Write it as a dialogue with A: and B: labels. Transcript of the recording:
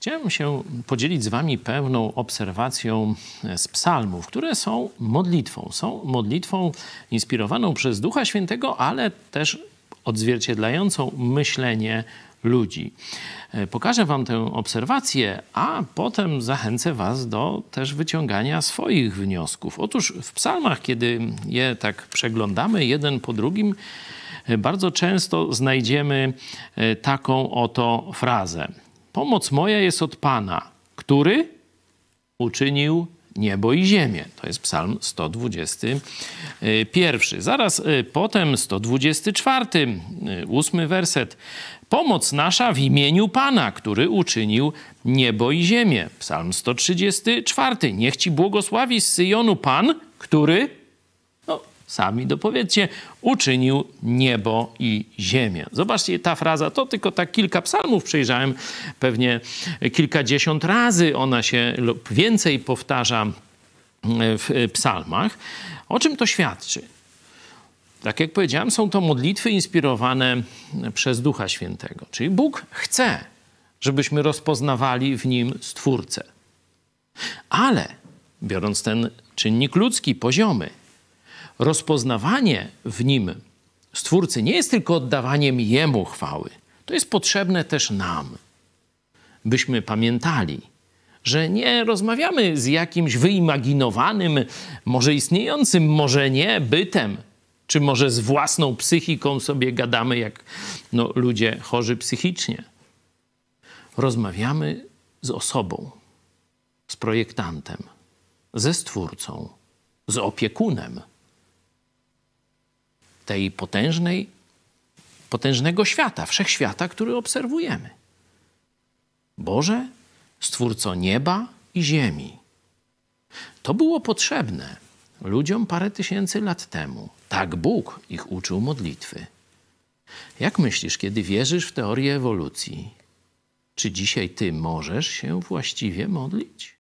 A: Chciałem się podzielić z Wami pewną obserwacją z psalmów, które są modlitwą. Są modlitwą inspirowaną przez Ducha Świętego, ale też odzwierciedlającą myślenie ludzi. E, pokażę Wam tę obserwację, a potem zachęcę Was do też wyciągania swoich wniosków. Otóż w psalmach, kiedy je tak przeglądamy jeden po drugim, e, bardzo często znajdziemy e, taką oto frazę. Pomoc moja jest od Pana, który uczynił niebo i ziemię. To jest psalm 121. Zaraz y, potem 124, y, ósmy werset. Pomoc nasza w imieniu Pana, który uczynił niebo i ziemię. Psalm 134. Niech Ci błogosławi z Syjonu Pan, który sami dopowiedzcie, uczynił niebo i ziemię. Zobaczcie, ta fraza, to tylko tak kilka psalmów przejrzałem, pewnie kilkadziesiąt razy ona się lub więcej powtarza w psalmach. O czym to świadczy? Tak jak powiedziałem, są to modlitwy inspirowane przez Ducha Świętego. Czyli Bóg chce, żebyśmy rozpoznawali w nim Stwórcę. Ale biorąc ten czynnik ludzki, poziomy, rozpoznawanie w nim Stwórcy nie jest tylko oddawaniem Jemu chwały. To jest potrzebne też nam, byśmy pamiętali, że nie rozmawiamy z jakimś wyimaginowanym, może istniejącym, może nie bytem, czy może z własną psychiką sobie gadamy jak no, ludzie chorzy psychicznie. Rozmawiamy z osobą, z projektantem, ze stwórcą, z opiekunem tej potężnej, potężnego świata, wszechświata, który obserwujemy. Boże, Stwórco nieba i ziemi. To było potrzebne ludziom parę tysięcy lat temu. Tak Bóg ich uczył modlitwy. Jak myślisz, kiedy wierzysz w teorię ewolucji, czy dzisiaj ty możesz się właściwie modlić?